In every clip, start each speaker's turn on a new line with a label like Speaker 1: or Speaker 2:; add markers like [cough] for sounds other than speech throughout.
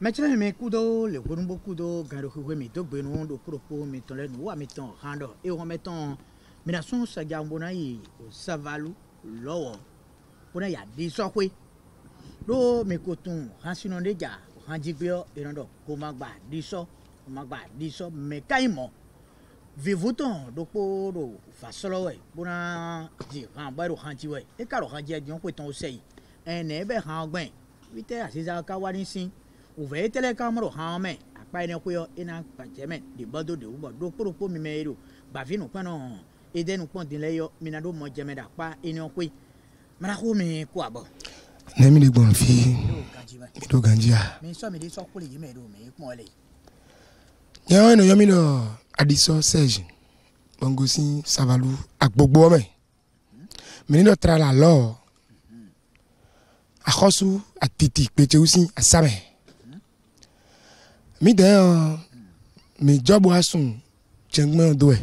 Speaker 1: mɛtsirɛ mi kudo le gbonugbo kudo gaɖoxoxoe mi do gbenu ɖokuɖoku mi tɔn lɛ nuwa mi tɔn hã dɔ eye wɔn mi tɔn mina sɔn sɛgbanbona yi o savalu lɔwɔ bona ya di sɔkoe ɖo mi ko tun hã sinɔ de dza hã dzigbeɔ yɔrɔ dɔ ko ma gba di sɔ ko ma gba di sɔ mɛ ka yi mɔ vivutɔn ɖokpo ɖo vasɔlɔwɛ bona di hã bɔ ɛɖo hã dziwɛ eka ɖo hã dziɛ diɔn ko tɔn o sɛ yi ɛnɛ e bɛ hã gbɛn witɛ asiza ka wa ni sin uveetele kamro hame akpaine kuyo ina kpacheme dibado de uba do kporo kpo mime ero bavinu kpano edenu kpon dinle yo mina do mo jeme da kpa ina kwe mara ko mi ku abo
Speaker 2: ne mi le gbon fi mi do ganjia
Speaker 1: mi so mi de so kule yi me do mi kpon le
Speaker 2: yawo no yomi no adiso sejin bongosi savalu agbogbo me mi no tra la lo mm-hmm. akhosu atiti peche usi asame mi dɛn mi jɔbu asun cɛngbɛn doɛ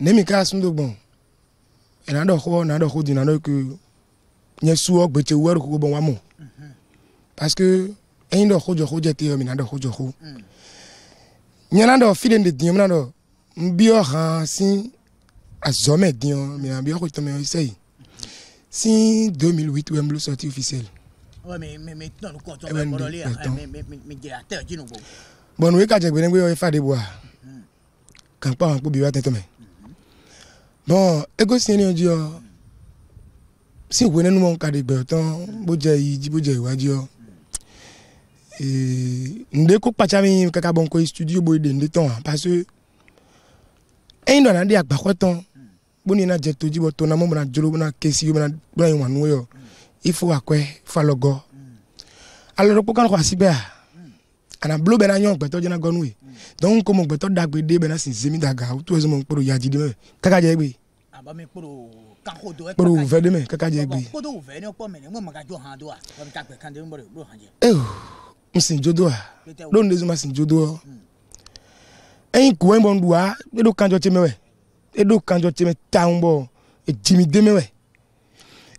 Speaker 2: ne mi ka asun do gbɔn ɛna dɔ xɔ na dɔ xɔ di na dɔ ko nye suwɔ gbetse wɛri koko bɔn wa mɔ parce que ɛyin dɔ xɔ jɔ xɔ te yɔ mi na dɔ xɔ jɔ xɔ nyɛna dɔ fi de ne diɲɛ mi na dɔ n bi yɔ hàn si azɔmɛ diɲɛ mi na bi yɔ ko tɔmɛ yɔ sɛyi si 2008 wɛ n bolo sorti officielle bọ̀nù wí kàjẹ́ gbẹ́ni gbẹ́yọ̀ ifá de bua hmm. kàn pa àwọn akpọ̀ bíi wá tẹ́tọ́ mẹ́ bọ́n egosi ẹni ọjọ́ sí ìwé nínú wọn kàdé gbẹ̀rọ̀ tán bó jẹ́ ìjì bó jẹ́ ìwájú ọ ǹdẹ́ kó pàṣẹ mi kàkà bọ̀ nkọ́ studio bó de ǹdẹ́ tán wà pàṣẹ ẹ̀yin dọ̀nà dé àgbàkọ́ tán hmm. bó ní iná jẹ tó jíbọ̀ tó náà mọ̀ bọ̀ náà jọlọ́ ifu akɔɛ falɔgɔ alɔdɔkpɔ kanɔ kɔ asi bɛa anablo bɛ na nyɔ gbɛtɔ dzena gɔnu ye donc nkomo gbɛtɔ da gbe ah, e de bɛ na si zemi da ga wotu ɛsɛ mo nkpɔdo yadzi di mɛ kaka dze gbe kpɔdo vɛ de mɛ kaka dze gbe ewu nsi dzodoa ɖo nu de zuma si dzodoɔ ɛyin kuwa yin bɔ nuɖua eɖo kanjɔ tse mɛ wɛ eɖo kanjɔ tse mɛ ta ŋu bɔ edzimi de mɛ wɛ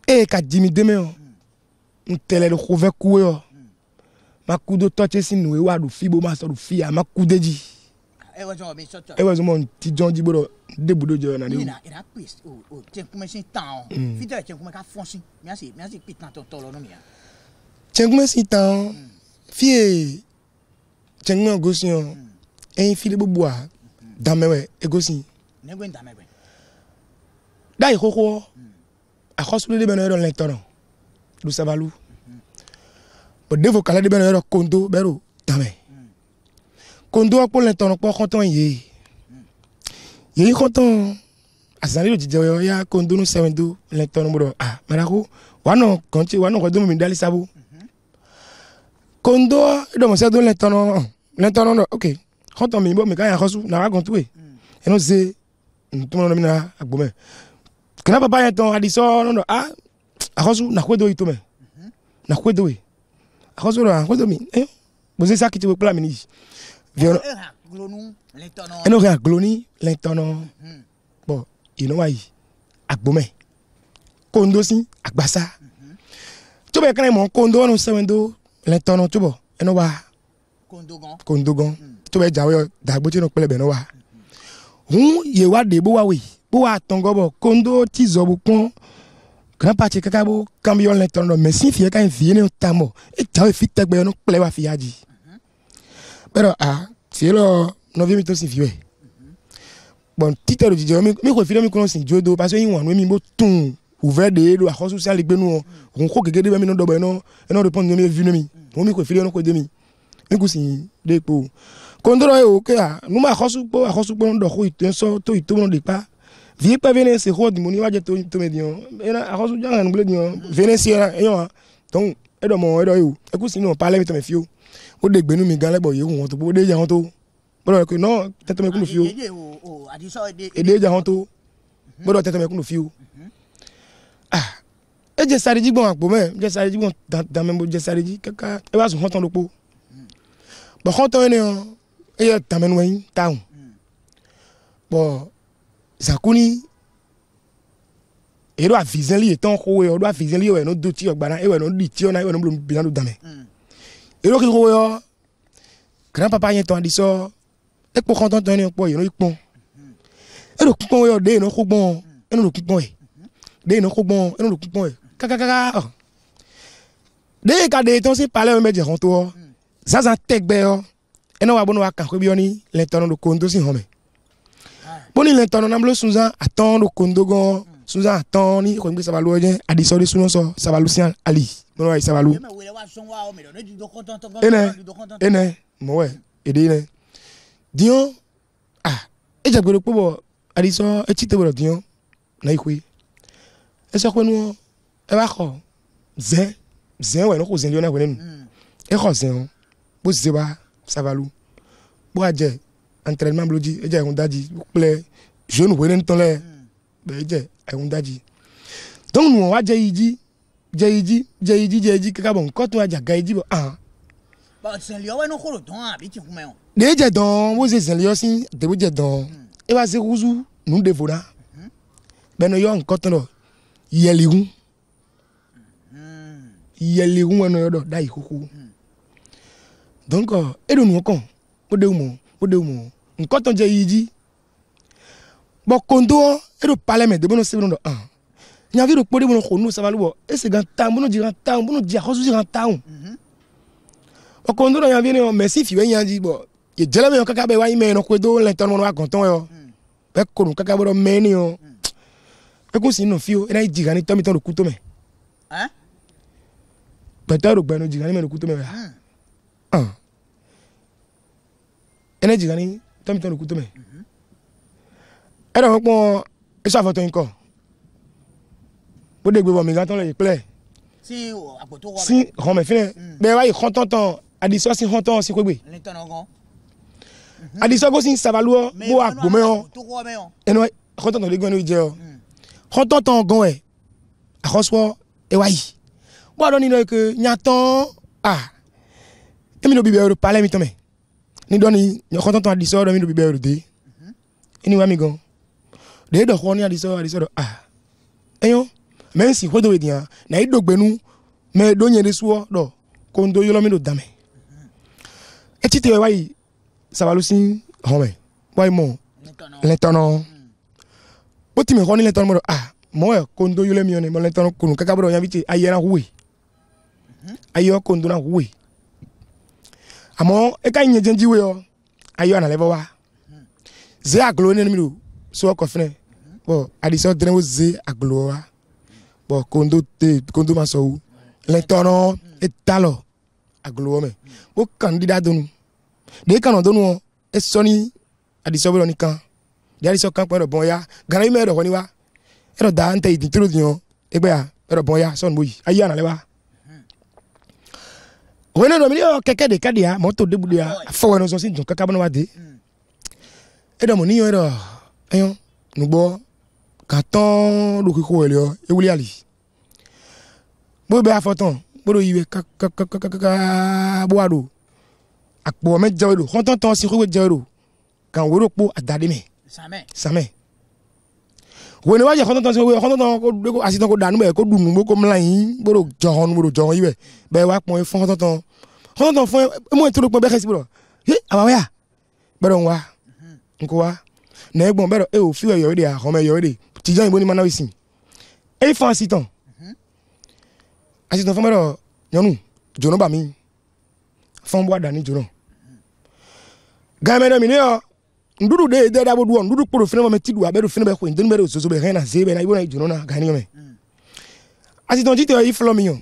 Speaker 2: eye ka dzimi de mɛ o. ntɛlɛ ɖe xɔ vɛ kuwe yɔ makudo tɔtse si nu ewa ɖu fi bo ma sɔ ɖu fi ya makude dzi ewɔ zɔmɔ ti jɔn dzi bo dɔ debu do jɔ yɔ nani o.
Speaker 1: Oh, oh, cɛnkume si tan fie
Speaker 2: cɛnkume gosi yɔ mm. eyin fi de bubu a mm. damewɛ egosi. da yi xoxo mm. akɔsulu de bɛ n'o yɔrɔ lɛ tɔrɔ. Lusabalu, sabalu bo devo kala de beno yoro kondo bero tame kondo opo le ton po kon ton ye ye kon ton asari lo jije yo ya kondo nu seven do le ton bro ah marako wano konti wano ko do mi dali sabu kondo do mo se do le ton le ton no okay kon mi bo mi ka ya khosu na wa kon tu e ze ntumọ na mi na agbo me kana baba yẹn tán adisọ lọnà a akhosu nakwedo itome nakwedo we akhosu na nakwedo mi eh bosi sa kiti we mi ni vion eno ha agloni, lentono bo ino wa yi agbome kondo si agbasa tó bẹ kẹrẹ mọ kondo wọn sẹwẹndo lẹtọnọ tó bọ ẹnu wa kondo gan tó bẹ jàwé dàgbótsinu kpẹlẹ wa hmm. hun yewa de bó wa wei bó wa tọngọ bọ kondo ti zọbu kún gran pati kaka bo kambi yɔn le tɔn dɔ mɛ si fie ka e vie ne ta mɔ e ta e fi tɛgbɛ yɔn kplɛ wa fia dzi bɛrɛ a fie lɔ nɔvi mi to si fie bɔn titɛ do dzidzɔ mi xɔ fi ɖe mi kɔnɔ si dzo do parce que yi wɔn mi bo tún ouvert de do a social gbe nu wɔn ko gege de bɛ mi nɔ dɔbɔ yɛn nɔ répondre ne mi vi ne mi wɔn mi xɔ fi ɖe yɔn ko de mi mi ko si de kpo kɔntɔrɔ yi o ke a numu akɔsu kpɔ akɔsu kpɔ dɔ ko ito sɔ to ito mi nɔ de kpa vipa vene se ho dimoni wa je to to me dion era a hosu janga ngule dion vene se era eyan ton edo mo edo yo e ku sinu pa le mi to me fi o o de gbenu mi gan legbo ye won to bo de ja won to bodo ko no te to me kunu fi o e de ja won to bodo te to me kunu fi o ah e je sare jigbon apo me je sare jigbon dan me mo je sare ji kaka e wa sun hon ton lopo bo hon ton ni o e ya tan menu yin taun zakuni eɖo avizeli etɔn xowe yɔ ɖo avizeli ewɔ no do ti yɔ gbana ewɔ no ɖi ti yɔ na ewɔ no blo bina do dame eɖo kele xowe yɔ grandpapa yɛ tɔn adisɔ ekpɔ xɔntɔn tɔn yɛ kpɔ yɛ no ikpɔn eɖo kpɔn yɔ ɖe yɛ no xo gbɔn eno ɖo kpɔn yɛ ɖe yɛ no xo gbɔn eno ɖo kpɔn yɛ kakakaka ɔ ɖe yɛ ka ɖe yɛ tɔn se palɛ yɛ mɛ dze xɔntɔ zaza tɛgbɛ yɔ eno wa bɔ no wa kan ko bi yɔ ni lɛ tɔn no do ko si xɔmɛ boni le tɔnɔ nablo sunsan atɔn do kondogɔn sunsan atɔn ni kɔni gbe sabalu ɔjɛ adisɔ de sunɔsɔ sabalu sian ali mɔnɔ ayi sabalu. enɛ enɛ mɔwɛ ede enɛ diɲɔ ah edzagbere kpɔbɔ adisɔ etsi te bɔlɔ diɲɔ na ikoe esɔkpɛnu ɛba xɔ zɛ zɛ wɛ n'oko zɛ diɲɔ na wɛ nenu exɔ zɛ o kpo zɛ ba sabalu kpo adze entraînement bolo dzi edze aŋudaji kple jeune wo ne ŋutɔ lɛ be edze aŋudaji donc nu wa dze yi dzi dze yi dzi dze yi dzi dze yi dzi kaka bɔ nkɔtɔ adzaga yi dzi bɔ ahan.
Speaker 1: zɛnliyɔ wɛ n'o dɔn a bi ti kumɛ o.
Speaker 2: de dze dɔn wo ze zɛnliyɔ si debi dze dɔn e ba se wusu nu de vona bɛnɛ yɔ nkɔtɔ lɔ yɛli ŋu yɛli ŋu wɛ n'o yɔ dɔ da yi koko donc e do nu kɔn o de ŋu mɔ wode mu nkɔtɔn jɛ yi dzi bɔn kondoɔ eɖo palɛmɛ de bono sebeno dɔ an nyavi ɖo kpo de bono xonu sabali bɔ ese gan tan bono dzi gan tan bono dzi akɔsusi gan tan o bɔn kondo dɔ nyavi ne yɔ mɛsi fi wɛ nyadzi bɔ ye jɛlɛ mɛ yɔ kaka bɛ wa yi mɛ yɔ mhm. kodo lɛ tɔn mɔnɔ wa gɔntɔn yɔ bɛ kɔnu kaka bɔ dɔ mɛ ne yɔ mhm. ekun si nɔ fiyo ɛna yi dzi gan ni tɔmi tɔn do kuto mɛ gbɛtɔ do gbɛno dzi gan ni mɛ do kuto mɛ wɛ an. Mhm ene jigani tomi tonu kutume ene mo pon isa foto nko bo de gbe bo mi gan ton le ipele si apo to wa si ran me fine be wa yi kan si han si pegbe ni ton gan adiso go si savaluo bo agbo me on ene kan ton gan ni je o kan ton ton gan e akoswo e wa yi bo do ni no ke nya ton ah èmi no bi be ro pale mi ton nidɔni nyɔkɔtɔ tɔn adisɔ dɔ mi do bibɛ yorode ɛni wa mi gan de dɔ xɔ ni adisɔ adisɔ dɔ ah ɛyɔ mɛ n si xɔ do yi diya na yi do gbɛnu mɛ do nye de soɔ dɔ ko n do yɔlɔ mi do dame etsi tɛ wa yi sabalusi xɔmɛ wa yi mɔ lɛtɔnɔ o ti mi xɔ ni lɛtɔnɔ mɔ dɔ ah mɔ yɛ ko n do yɔlɔ mi yɔ ne lɛtɔnɔ kunu kaka bɔ dɔ yabi tse ayɛ na huwe ayɛ ko n do na huwe àmọ́ ẹ̀ka yìí nyẹjẹ njiwe yọ ayọ ànàlẹ́ bọ́ wa ze agolo ní ẹni mi do so ọkọ̀ fúnẹ̀ bọ̀ àdìsẹ́ ọ̀dẹ́rẹ́ wo ze agolo wa bọ̀ kondo te kondo ma sọ wu lẹ́tọ́nọ́ etalọ agolo wọ mẹ́ bó kàn dídá donu de kàn donu wọ esọ́ni àdìsẹ́ wọlé nìkan de àdìsẹ́ kan pẹ̀lú bọ́n ya gànà yìí mẹ́ ẹ̀rọ wọ́n ni wa ẹ̀rọ da ntẹ̀ ìdìtúrò dìyàn ẹgbẹ́ ya ẹ̀rọ bọ́n ya wele dɔ mi ni ɔ kɛkɛ de ka di ya mɔto debu de ya afɔwɔ ɛnɛ sɔsi dun kaka bɔ ne wa de eɖɔ eh, mo eh, niyɔn eɖɔ eh, ɛyɔn nugbɔ katɔn ɖo koko wele yɔ ewuli ali bo bɛ afɔtɔn bo do yiwe kakakakaka bo wa do akpɔ mɛ jɛ o do xɔtɔntɔn si ko jɛ o do kan wo do kpo ada de mɛ samɛ samɛ wene wa jɛ xɔtɔtɔn se xɔtɔtɔn ko asitɔn ko danu bɛ ko dunu bo ko mla yin boro jɔn boro jɔn yi bɛ bɛɛ wa kpɔn fɔn xɔtɔtɔn xɔtɔtɔn fɔn emu etoro kpɔn bɛɛ xɛsi boro he awa wɛ ya bɛrɛ wa mhm. nko wa nɛ gbɔn bɛrɛ e o fi yɔ yɔ de a xɔmɛ yɔ de tijan yibo ni mana yi si e fɔn asitɔn mhm. asitɔn fɔn bɛrɛ nyɔnu jono ba mi fɔn bɔ a da ni jono mhm. gamɛ dɔ mi ne yɔ ndudu de de da bodu ndudu kporo fina me tidu abedu fina be ko ndu mere ozozo be hena ze be na ibo na ijuno na gani me mm. asi ton jite yi flo miyon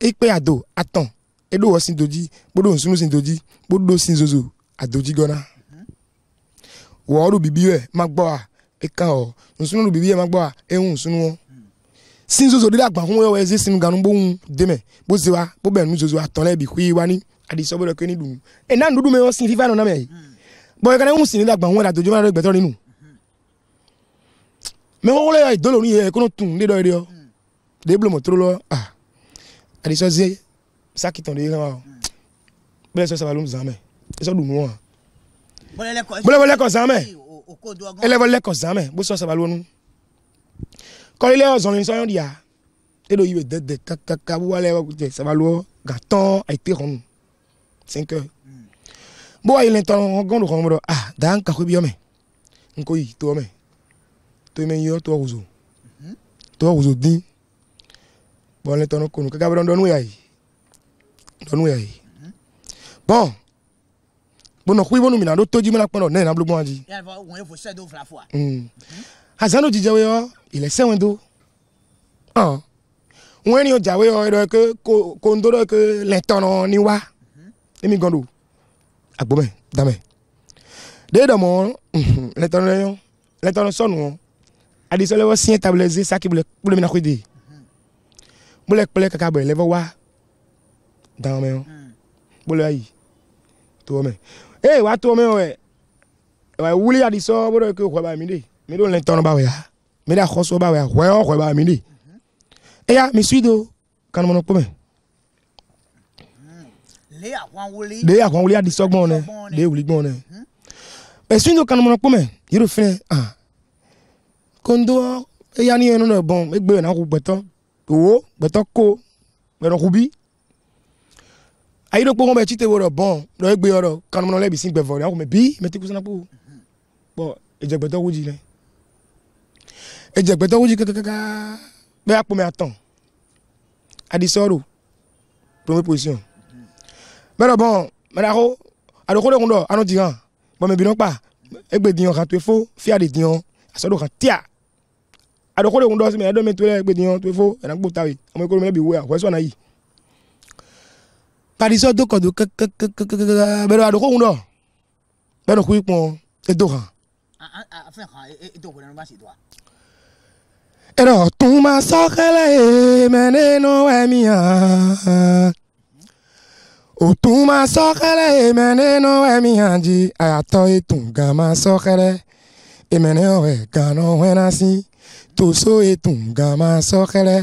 Speaker 2: e pe ado atan edo wo sin doji bodo nsunu sin doji bodo sin zozo adoji gona mm-hmm. wo oru bibi e ma gbo a e kan o nsunu ru bibi e ma gbo a ehun nsunu won mm. sin zozo de agba hun yo eze sinu ganu bo hun de me bo ze wa bo be nu zozo atan le bi ku yi wa ni adi so bodo ke ni dun e ndudu me o na me mm bɔn kana ŋun sinila gbanwo la dojo ma dɔ gbɛtɔ ninu mɛ ko wolo yɛ dolo ni yɛ kono tun de dɔ yɛ yɔ de bulon mɔ toro lɔ a adisɔ ze saki tɔn de yɛ kama bɛlɛ sɔ sabalu zan mɛ esɔ dunu wa
Speaker 1: bɔlɔbɔlɔ
Speaker 2: kɔ zan mɛ ɛlɛbɔlɔ kɔ zan mɛ bó sɔ sabalu nu kɔlilɛ zɔnni sɔnyɔ diya e do yi bɛ dɛdɛ kakaka wale sabalu gatɔn ayite kɔnu cinq heures bo wa ile tan gon do kon mo do ah dan ka ko bi yome nko yi to me to me yo to wuzo to wuzo din bon le tan ko nu ka ba don nu ya yi don nu ya yi bon bono kui bonu mina do toji mena kpɔnɔ ne na bolo gbɔn adi.
Speaker 1: yalifɔ wɔn ye fo sɛ do fila fo wa.
Speaker 2: hasan mm. do jijɛ weyɔ ilẹ sɛwɛn do ɔn e wɔn e ni wa emi gan do agbome dame de dɔmɔ le tɔnɔ le yɔ le tɔnɔ sɔnu adisɔn le wɔ ze saki bule kple mina koe de bule kple kaka bɛ lɛbɛ wa dama mɛ bule ayi tɔ mɛ ee wa tɔ mɛ wa wuli adisɔn bo dɔ ke xɔ ba mi de mi do le ba wɛ ya mi de akɔsɔ ba wɛ ya xɔyɔ xɔ ba mi de eya mi sui do kanumɔnɔ kpɔmɛ le akwan wuli adi sɔgbɔn nɛ le wuli gbɔn nɛ ɛsùn yìí kan mɔnɔ kpɔmɛ yìí fɛ ah kondo eya ni yɛn nɔ bɔn egbe yɛn n'akó gbɛtɔ owó gbɛtɔ ko gbɛtɔ kubi ayi ɖo kpɔmɔ bɛ tsi wo rɔ bɔn rɔ egbe yɔ rɔ kan mɔnɔ lɛ bisi gbɛvɔ rɛ akó mɛ bi mɛ ti kusa n'akó bɔn edze gbɛtɔ wudzi lɛ edze gbɛtɔ wudzi kakakaka bɛ akpɔmɛ atɔn adisɔro premier position mẹ́rọ̀ bọ̀ mẹ́rọ̀ àdókò lókun dọ̀ àná jìyàn bọ̀ mẹ́bi náà pa ẹgbẹ́ dìyàn kan tó fó fíàdì dìyàn àsọdọ̀ kan tíà àdókò lókun dọ̀ sí mẹ́rin ẹ̀dọ́mẹ́ tó lẹ́ ẹgbẹ́ dìyàn tó fó ẹ̀nàgbò táwì ọmọ ìkórè mẹ́bi wé àwọ̀ẹ́sọ̀ náà yìí. parisọ dókòdó kẹkẹkẹkẹkẹ mẹ́rọ̀ àdókò lókun dọ̀ mẹ́rọ̀ kú ipò ẹ̀dọ́ kan. ẹ̀rọ tún máa sọ́kẹ́lẹ̀ mẹ́rin nínú ẹ̀mí hàn òtún máa sọ́kẹ́rẹ́ èmẹ́ nínú ẹ̀mí àjì àyàtọ̀ ètùn gan máa sọ́kẹ́rẹ́ èmẹ́ náà ẹ̀ gan náà wẹ́nà sí tòṣó ètùn gan máa sọ́kẹ́rẹ́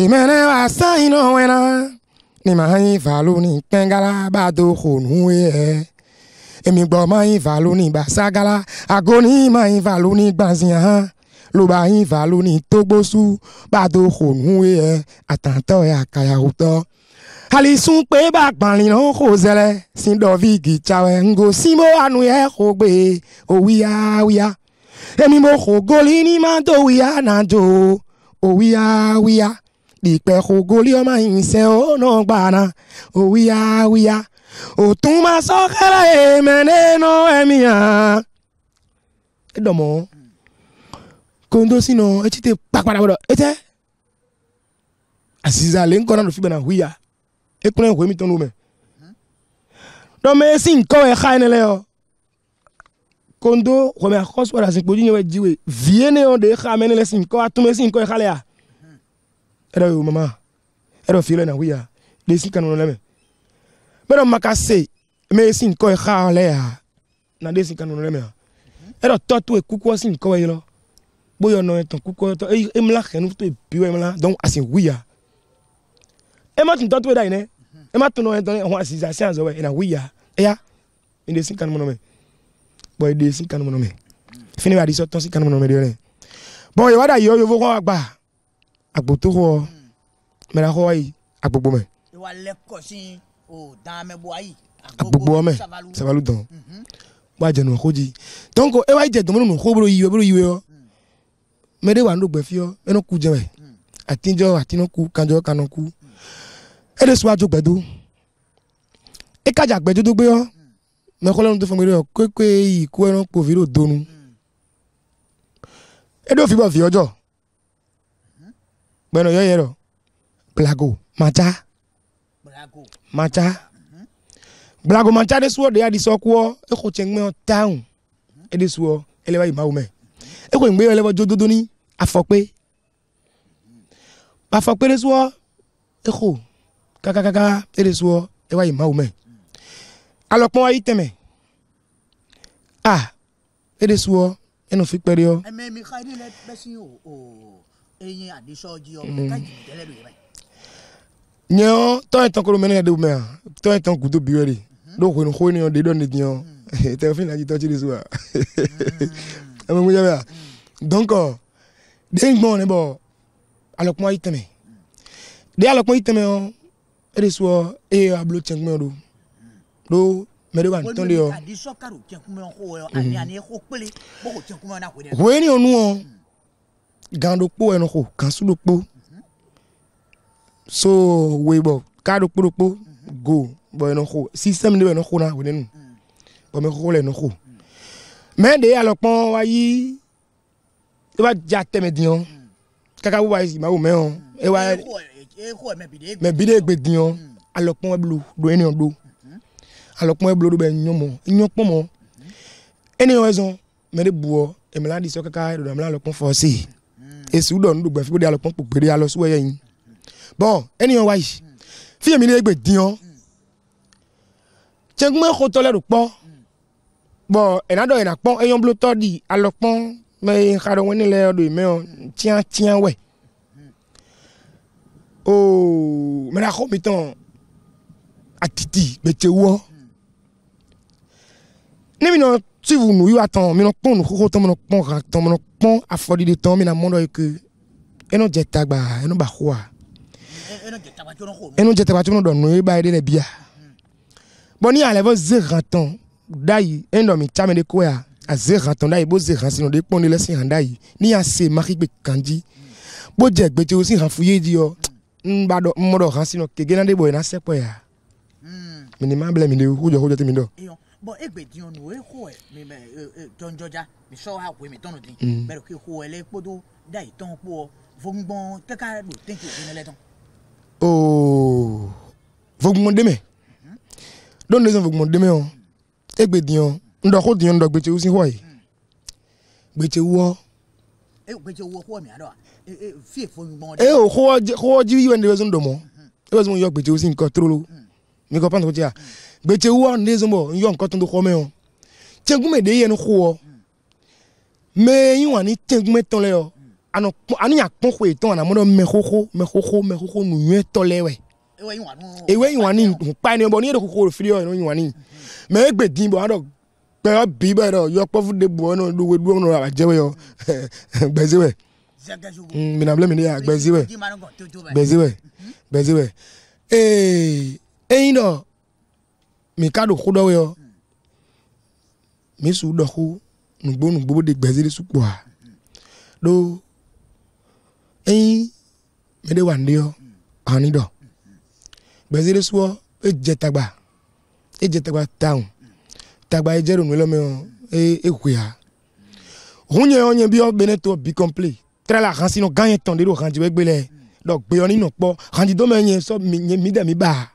Speaker 2: èmẹ́ náà wà sáyìn náà wẹ́nà ní màá yín fàálù ní pẹ́ngàlá bá a tó kò nù ẹ̀ èmi gbọ́ máa yín fàálù ní gbàságàlá àgọ́ ní máa yín fàálù ní gbàǹsìyàn hàn lóba yín fàálù ní tógbósù bá a tó kò nù ẹ̀ àtàntọ́ ẹ̀ àkàyàwó tọ́ alisun pe ba gbalin lo ko zele sin dovi gichawe ngo simo anu ye ko gbe owiya wiya èmi mo ko goli ni ma do wiya na jo owiya wiya dìpẹ́ ko goli ọmọ o ọ̀nà gbàna owiya wiya òtún ma sọ kẹlẹ́ èmẹ́nẹ́ nọ ẹ̀mí hàn. ẹ dọ̀mọ́ kondo sinọ etí te kpakpa dàbọ̀dọ̀ etí ẹ àzìzà lè ń kọ́ náà lọ fi bẹ̀rẹ̀ wíyà ekplɔ ehwe mi tɔnu mɛ dɔmɛ esi nkɔ ɛxa yi ne lɛ yɔ kondo xɔmɛ akɔsɔ ɛdá si kpodzi nye wɛ dziwe vie ne yɔ de xa mɛ ne lɛ si nkɔ atume si nkɔ ɛxa lɛ ya ɛdɔ yɔ mama ɛdɔ fi lɛ na wi ya de si kanu lɛ mɛ mɛ dɔ maka se mɛ esi nkɔ ɛxa e lɛ ya na de si kanu lɛ mɛ ɛdɔ tɔ to ekukuɔ si nkɔ yɛ lɔ kpɔyɔ nɔ ɛtɔn kukuɔ tɔ emla xɛnu to ebiwɛ mla dɔn asi wi ema tuntɔtɔ da yi nɛ ema tɔnɔ yɛ tɔnɔ ɛhɔn asisi asi anzɔ wɛ ɛna wiya ɛya ɛde si kanu mɔnɔmɛ bɔn ɛde si kanu mɔnɔmɛ fini bɛ adisɔ tɔn si kanu mɔnɔmɛ de yɛrɛ bɔn yɛ wada yɔ yovo kɔ agba agboto kɔ mɛra kɔ ayi agbogbo mɛ. agbogbo mɛ sabalu dɔn wa jɛnu ko di tɔnko ewa jɛ dɔmɔnɔ ko bolo yiwe bolo yiwe yɔ mɛ de wa n'o gbɛ fiyɔ ɛnɛ ku jɛ wɛ atinjɔ kanjɔ kanɔ ede so adzogbɛdo ekadza gbɛdodo gbe yɔ mɛkɔlɛ nu do fɔmɛ yɔ kpekpe yi ku ɛrɔ kpo vi do donu edo fi bɔ vi ɔdzɔ gbɛnɔ yɔ yɛ rɔ blago macha, matsa blago macha. de suwɔ de adi sɔkuɔ exɔ tsɛ ŋmɛ taun ede suwɔ ele wa yi mawu mɛ exɔ ŋgbe yɔ ele wa dzododo ni afɔkpe afɔkpe de kakakaka ere soɔ ɛwa e yi ma wo mɛ alɔkpɔn ayi tɛmɛ a ere soɔ ɛnu fi pɛri yɔ. ɛmɛ
Speaker 1: mi ka ɛni lɛ bɛsi o o eyin adisɔji ɔ mm. ka jigin tɛlɛ do yɛrɛ.
Speaker 2: nyɛ tɔn etɔn kolo mɛnɛ de mɛ tɔn etɔn kuto biwɛ mm-hmm. de do hɔni hɔni yɔ de dɔ ne diɲɔ tɛ fi na ji tɔtsi de so wa ɛmɛ mo jɛ bɛ yan dɔnkɔ den gbɔn ne bɔ alɔkpɔn ayi tɛmɛ de alɔkpɔn ayi tɛmɛ yɔ ede soɔ eye ablo tiɛn kumɛ do do mɛ de ba ntɔn de yɔ. woe ni onu wɔ gan do kpo ɛnu ko gan su do kpo so woe bɔ ka do kpo do kpo go bɔ ɛnu ko system de bɛ ɛnu ko na wo ne nu bɔ mɛ koko le ɛnu ko mɛ de alɔ kpɔn wa yi e ba ja tɛmɛ diɲɔ kaka wo ba yi ma wo mɛ o e wa mɛ bi hmm. hmm. hmm. de gbe diɲɔ alɔkpɔn blo do eniyan do alɔkpɔn blo do bɛ nyɔmɔ enyɔ kpɔmɔ eniyan wɛ zɔn mɛ de buɔ emela di sɔ kaka ɛdɔdɔ mɛ alɔkpɔn fɔ se esi wudɔ nu do gbɛfi ko de alɔkpɔn kpokpe de alɔ suwɛ yɛ yin bɔn eniyan wa yi fiyemi de gbe diɲɔ tsɛnkumɛ xɔtɔ lɛ do kpɔ bɔn ɛnadɔ yɛn akpɔn eyɔn blo tɔ di alɔkpɔn mɛ exa ɖe wɛni lɛ ɔdo yi mɛ ɔ wɛ oh mena ko mitan atiti mete wo ne mi no ti wu nu yo atan mi no pon nu koko tan mi no pon kan tan mi no pon afodi de mi na mo do ke eno jeta gba eno ba ko a eno jeta ba ti no ko eno jeta ba ti no do nu e ba ide ne bia bon ni ale vo ze rantan dai endo mi chame de ko ya a ze rantan dai bo ze ran sinu de pon de lesin han dai ni a se mari gbe kanji bo je gbe ti o si han fuye di o mba dɔ mmɔ dɔ kan sinɔ kege na de bɔ yina sɛpɔ ya hmm. mini ma mini hujɔ hujɔ ti mi dɔ.
Speaker 1: bɔn e gbɛ diɲɛ ko ɛ mi mɛ jɔnjɔja mi sɔ ha ko mi tɔnu di bɛrɛ ko ko ɛlɛ kpodo da yi tɔn kpɔ fogbɔn tɛ ka do tɛ k'o di nɛlɛ tɔn.
Speaker 2: ooo oh. fogbɔn dɛmɛ hmm. don de sɔn fogbɔn dɛmɛ o e gbɛ diɲɛ ndɔ ko diɲɛ ndɔ gbɛtɛ wusi hɔ ye hmm. gbɛtɛ wɔ
Speaker 1: eyo
Speaker 2: xɔdzi yiwa ne wezɔn dɔmɔ ewezɔn yɔ gbetsewu si nkɔ trolo mikɔ pantɔ tia gbetsewu ne zɔn bɔ yɔ nkɔ tɔn do xɔmɛ o tsegume de yɛ no xɔ mɛ yiwa ni tsegume tɔn lɛ yɔ anɔ kpɔ anu yà kpɔn xɔ etɔn anamɔ dɔ mɛ xoxo mɛ xoxo mɛ xoxo nu nyuɛ tɔ lɛ wɛ ewe yiwa ni nkpa ni bɔ ni yɛ de xoxo fili yɔ yiwa ni mɛ mm-hmm. egbe di bɔ adɔ kpɛ bi bɛ dɔ yɔ kpɔfu de bɔ nɔ do wedu nɔ a jɛ yɔ gbɛziwɛ [laughs] mm, minabilɛ mi ni ya gbɛziwɛ gbɛziwɛ gbɛziwɛ ee eyin eh, eh, dɔ mi ka do ko dɔ yɔ mi su dɔ ko nugbo nugbo de gbɛzi de su do eyin eh, mi de wa ne yɔ ani dɔ gbɛzi de suwɔ edze tagba edze tagba taun tagba ye jero nulo me e e kuya hunye onye bi o beneto bi complet tra la hansi no gagne ton de ro hanji we gbele do gbe oni no po hanji do me yen so mi de mi ba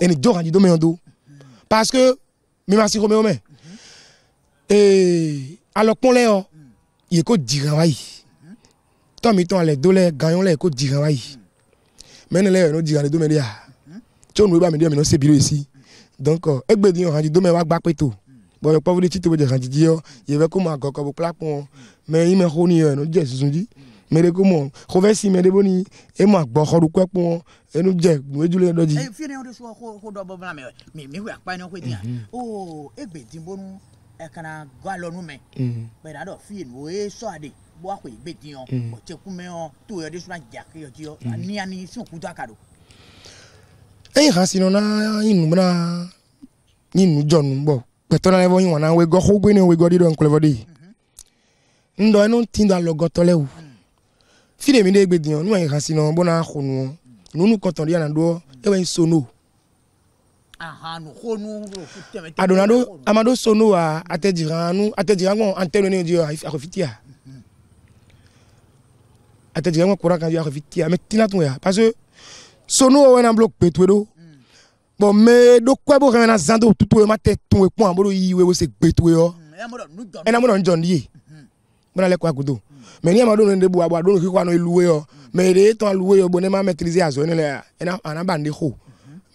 Speaker 2: eni do hanji do me ondo parce que mi ma si ko me o me e alors pon le o ye ko diran wa yi tọ́ mi tán alẹ̀ dólẹ̀ ganyan lẹ̀ kó jìgàn wáyé mẹ́rin lẹ́yìn ló jìgàn lè dómẹ́rẹ́ à tí òun ló bá mi dé ọ̀mìnà ṣèbí lóye sí donc egbe euh, ni hanji do me wa gba peto bo yo pawuli chito bo je hanji dio ye ve ko ma goko bo pla pon me i me honi yo no je susun di me re ko mo ko ve si me de boni e ma gbo ko ru pe pon enu je nu ejule do ji e
Speaker 1: fi ne o de so ko ko do bo na me mi mi hu apa ni ko ti o egbe din bonu e kana gwa lo nu me pe da do fi nu e so ade bo akwe egbe din o o che ku me to yo de so
Speaker 2: eyi hã si nɔna yi nu bena yi dzɔ nu bɔ gbɛtɔ na lɛbɔ yi wɔna we gɔ xogoe ne we gɔ ɖi ɖɔ nkulɛbɔ ɖi ŋdɔ enu ti do alɔgɔtɔ lɛ o fi de mi de gbe diɲɔ nua yi hã si nɔ bona xɔ nuɔ nunu kɔtɔ ɖi yana doɔ ewɔ so no. aɖona ɖo ama ɖo so no wa atɛ dzira nu atɛ dzira ŋɔ antɛnu ne dio akɔfitia mhm. atɛ dzira ŋɔ kura kan dio akɔfitia mɛ tina tun ya parce que sonu wo wena blo gbeto do mm. bon me do kwe bo kana zando tutu ma te tun mm, e pon aboro yiwe wo se gbeto yo ena mo don john die bona le kwa gudo mm. me ni ma do nde bu abo do ki kwa no e luwe yo me re luwe yo bona ma maîtriser azo ne le ena ana bande ho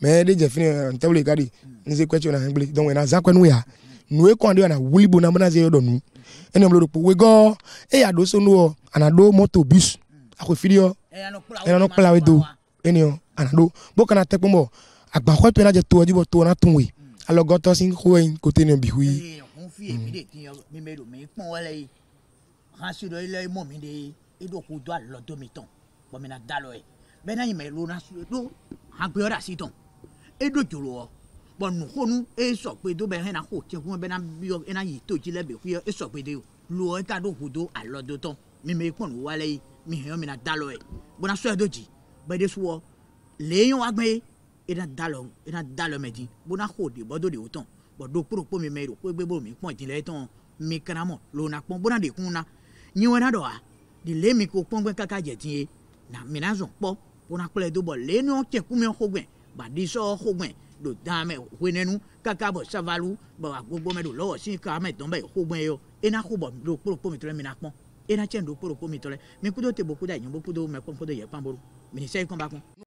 Speaker 2: me mm-hmm. de je fini on te le gadi nze question na ngble donc ena za kwa nu ya nu e kwa na wuli bo na bona ze yo nu mm-hmm. ena blo do po we e ya do sonu o ana do moto bus akofiri yo ena no kpla we do enio anado bo kana te pombo agba ko pe na je to ojibo to na tun we mm. alo go to sin ko en ko te ni bi hui
Speaker 1: mm. mi me do mi pon wa le ha de ido ku do alo mi ton mi na da lo e be na yin me lo na si do ha gbe ora si ton edo joro o bo nu ko nu e so pe do be hen na ko ti kun be na bi o e na yi to e so pe de bɛde soɔ leeyin wa gbɛ ina dalɔ ina dalɔ mɛ di bona ko de bɔdo de o tɔn bɔn do kporo kpomi mɛ do kpe gbɛbo mi kpɔn di la etɔn mi karamɔ lona kpɔn bona de kun na nyiwɛna dɔ wa de le mi ko kpɔn gbɛ kaka jɛ tie na mina zɔn kpɔ bona kplɛ do bɔ leeyin wa tɛ kumi ko gbɛ ba di sɔ do dan mɛ wenenu kaka bɔ savalu bɔn a mɛ do lɔwɔ si ka mɛ dɔn bɛ ko gbɛ yɔ ina ko bɔ do kporo kpomi tɔlɛ mina kpɔn ena tse do kporo kpomi tɔlɛ mi kudo te bo kuda yin bo kudo mɛ kpɔn kudo yɛ kpɔn boro. Ministério do Combate